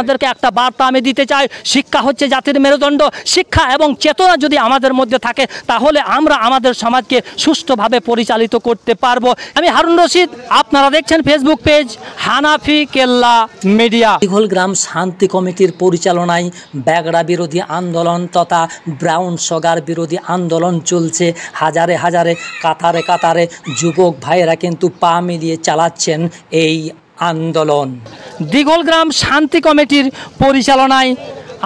আপনাদেরকে একটা বার্তা আমি দিতে চাই শিক্ষা হচ্ছে জাতির মেরুদণ্ড শিক্ষা এবং চেতনা যদি আমাদের মধ্যে থাকে তাহলে আমরা আমাদের সমাজকে সুষ্ঠুভাবে পরিচালিত করতে পারবো আমি হারুন রশিদ আপনারা দেখছেন Facebook page Hanafi Kella Media গ্রাম শান্তি কমিটির পরিচালনায় ব্যাগড়া বিরোধী আন্দোলন তথা ব্রাউন সগার বিরোধী আন্দোলন চলছে হাজারে হাজারে কাতারে কাতারে যুবক ভাইয়েরা কিন্তু পা মিলিয়ে চালাচ্ছেন এই আন্দোলন দিগলগ্রাম শান্তি কমিটির পরিচালনায়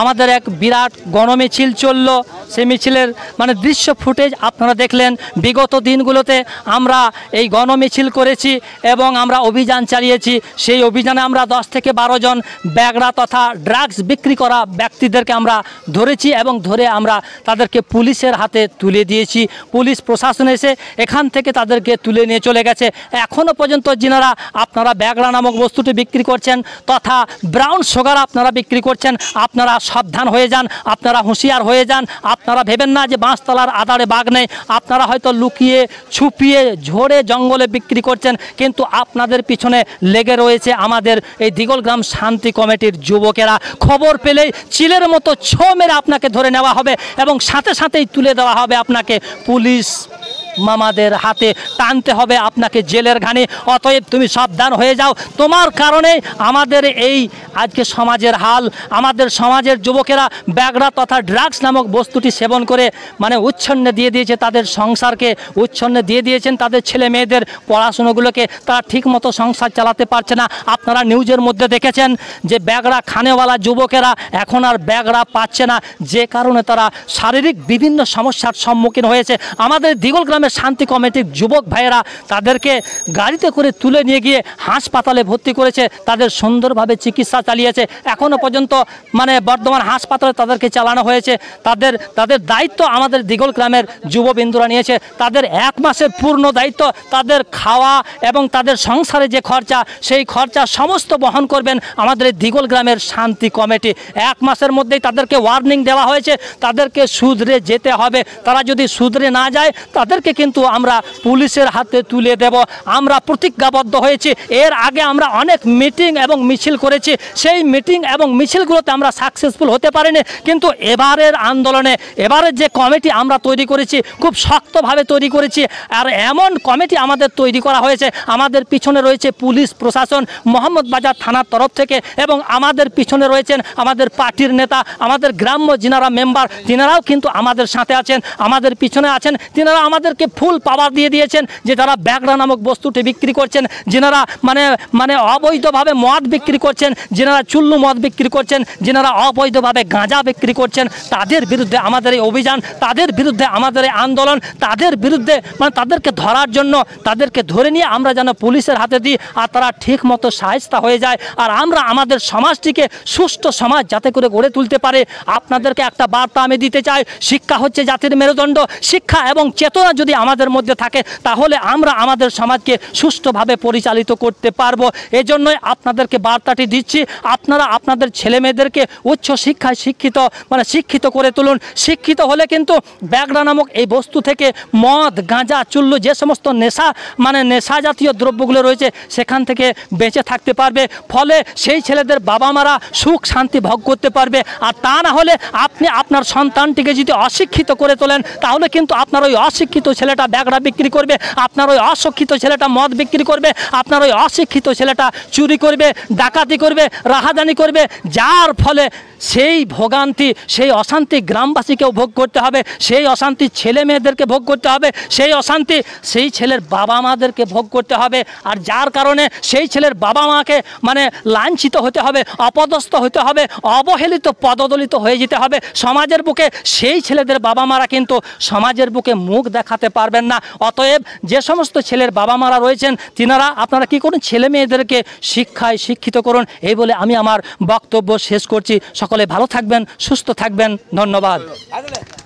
আমাদের এক বিরাট গণমিছিল চলল সেই মিছিলের মানে দৃশ্য ফুটেজ আপনারা দেখলেন বিগত দিনগুলোতে আমরা এই গণমিছিল করেছি এবং আমরা অভিযান চালিয়েছি সেই অভিযানে আমরা দশ থেকে বারো জন ব্যাগরা তথা ড্রাগস বিক্রি করা ব্যক্তিদেরকে আমরা ধরেছি এবং ধরে আমরা তাদেরকে পুলিশের হাতে তুলে দিয়েছি পুলিশ প্রশাসন এসে এখান থেকে তাদেরকে তুলে নিয়ে চলে গেছে এখনও পর্যন্ত যিনারা আপনারা ব্যাগরা নামক বস্তুটি বিক্রি করছেন তথা ব্রাউন সুগার আপনারা বিক্রি করছেন আপনারা সাবধান হয়ে যান আপনারা হুঁশিয়ার হয়ে যান আপনারা ভেবেন না যে বাঁশতলার আদারে বাঘ নেই আপনারা হয়তো লুকিয়ে ছুপিয়ে ঝরে জঙ্গলে বিক্রি করছেন কিন্তু আপনাদের পিছনে লেগে রয়েছে আমাদের এই দিগলগ্রাম শান্তি কমিটির যুবকেরা খবর পেলেই চিলের মতো ছ মেরে আপনাকে ধরে নেওয়া হবে এবং সাথে সাথেই তুলে দেওয়া হবে আপনাকে পুলিশ মামাদের হাতে টানতে হবে আপনাকে জেলের ঘানে অতএব তুমি সাবধান হয়ে যাও তোমার কারণে আমাদের এই আজকে সমাজের হাল আমাদের সমাজের যুবকেরা ব্যাগরা তথা ড্রাগস নামক বস্তুটি সেবন করে মানে উচ্ছন্নে দিয়ে দিয়েছে তাদের সংসারকে উচ্ছন্নে দিয়ে দিয়েছেন তাদের ছেলে মেয়েদের পড়াশুনোগুলোকে তারা ঠিকমতো সংসার চালাতে পারছে না আপনারা নিউজের মধ্যে দেখেছেন যে ব্যাগরা খানেওয়ালা যুবকেরা এখন আর ব্যাগরা পাচ্ছে না যে কারণে তারা শারীরিক বিভিন্ন সমস্যার সম্মুখীন হয়েছে আমাদের দিগল চট্টগ্রামের শান্তি কমিটির যুবক ভাইয়েরা তাদেরকে গাড়িতে করে তুলে নিয়ে গিয়ে হাসপাতালে ভর্তি করেছে তাদের সুন্দরভাবে চিকিৎসা চালিয়েছে এখনও পর্যন্ত মানে বর্ধমান হাসপাতালে তাদেরকে চালানো হয়েছে তাদের তাদের দায়িত্ব আমাদের দিগল গ্রামের যুববিন্দুরা নিয়েছে তাদের এক মাসের পূর্ণ দায়িত্ব তাদের খাওয়া এবং তাদের সংসারে যে খরচা সেই খরচা সমস্ত বহন করবেন আমাদের দিগল গ্রামের শান্তি কমিটি এক মাসের মধ্যেই তাদেরকে ওয়ার্নিং দেওয়া হয়েছে তাদেরকে সুদরে যেতে হবে তারা যদি সুদরে না যায় তাদেরকে তাদেরকে কিন্তু আমরা পুলিশের হাতে তুলে দেব আমরা প্রতিজ্ঞাবদ্ধ হয়েছি এর আগে আমরা অনেক মিটিং এবং মিছিল করেছি সেই মিটিং এবং মিছিলগুলোতে আমরা সাকসেসফুল হতে পারিনি কিন্তু এবারের আন্দোলনে এবারের যে কমিটি আমরা তৈরি করেছি খুব শক্তভাবে তৈরি করেছি আর এমন কমিটি আমাদের তৈরি করা হয়েছে আমাদের পিছনে রয়েছে পুলিশ প্রশাসন মোহাম্মদ বাজার থানার তরফ থেকে এবং আমাদের পিছনে রয়েছেন আমাদের পার্টির নেতা আমাদের গ্রাম্য যিনারা মেম্বার তিনারাও কিন্তু আমাদের সাথে আছেন আমাদের পিছনে আছেন তিনারা আমাদের তাদেরকে ফুল পাওয়ার দিয়ে দিয়েছেন যে তারা ব্যাগরা নামক বস্তুটি বিক্রি করছেন যেনারা মানে মানে অবৈধভাবে মদ বিক্রি করছেন যেনারা চুল্লু মদ বিক্রি করছেন যেনারা অবৈধভাবে গাঁজা বিক্রি করছেন তাদের বিরুদ্ধে আমাদের এই অভিযান তাদের বিরুদ্ধে আমাদের এই আন্দোলন তাদের বিরুদ্ধে মানে তাদেরকে ধরার জন্য তাদেরকে ধরে নিয়ে আমরা যেন পুলিশের হাতে দিই আর তারা ঠিক মতো সাহেস্তা হয়ে যায় আর আমরা আমাদের সমাজটিকে সুস্থ সমাজ যাতে করে গড়ে তুলতে পারে আপনাদেরকে একটা বার্তা আমি দিতে চাই শিক্ষা হচ্ছে জাতির মেরুদণ্ড শিক্ষা এবং চেতনা যদি যদি আমাদের মধ্যে থাকে তাহলে আমরা আমাদের সমাজকে সুষ্ঠুভাবে পরিচালিত করতে পারবো এজন্যই আপনাদেরকে বার্তাটি দিচ্ছি আপনারা আপনাদের ছেলেমেয়েদেরকে উচ্চ শিক্ষায় শিক্ষিত মানে শিক্ষিত করে তুলুন শিক্ষিত হলে কিন্তু ব্যাগড়া নামক এই বস্তু থেকে মদ গাঁজা চুল্লু যে সমস্ত নেশা মানে নেশা জাতীয় দ্রব্যগুলো রয়েছে সেখান থেকে বেঁচে থাকতে পারবে ফলে সেই ছেলেদের বাবা মারা সুখ শান্তি ভোগ করতে পারবে আর তা না হলে আপনি আপনার সন্তানটিকে যদি অশিক্ষিত করে তোলেন তাহলে কিন্তু আপনার ওই অশিক্ষিত ছেলেটা ব্যাগড়া বিক্রি করবে আপনার ওই অশিক্ষিত ছেলেটা মদ বিক্রি করবে আপনার ওই অশিক্ষিত ছেলেটা চুরি করবে ডাকাতি করবে রাহাদানি করবে যার ফলে সেই ভোগান্তি সেই অশান্তি গ্রামবাসীকেও ভোগ করতে হবে সেই অশান্তি ছেলে মেয়েদেরকে ভোগ করতে হবে সেই অশান্তি সেই ছেলের বাবা মাদেরকে ভোগ করতে হবে আর যার কারণে সেই ছেলের বাবা মাকে মানে লাঞ্ছিত হতে হবে অপদস্থ হতে হবে অবহেলিত পদদলিত হয়ে যেতে হবে সমাজের বুকে সেই ছেলেদের বাবা মারা কিন্তু সমাজের বুকে মুখ দেখাতে পারবেন না অতএব যে সমস্ত ছেলের বাবা মারা রয়েছেন তিনারা আপনারা কি করুন ছেলে মেয়েদেরকে শিক্ষায় শিক্ষিত করুন এই বলে আমি আমার বক্তব্য শেষ করছি সকলে ভালো থাকবেন সুস্থ থাকবেন ধন্যবাদ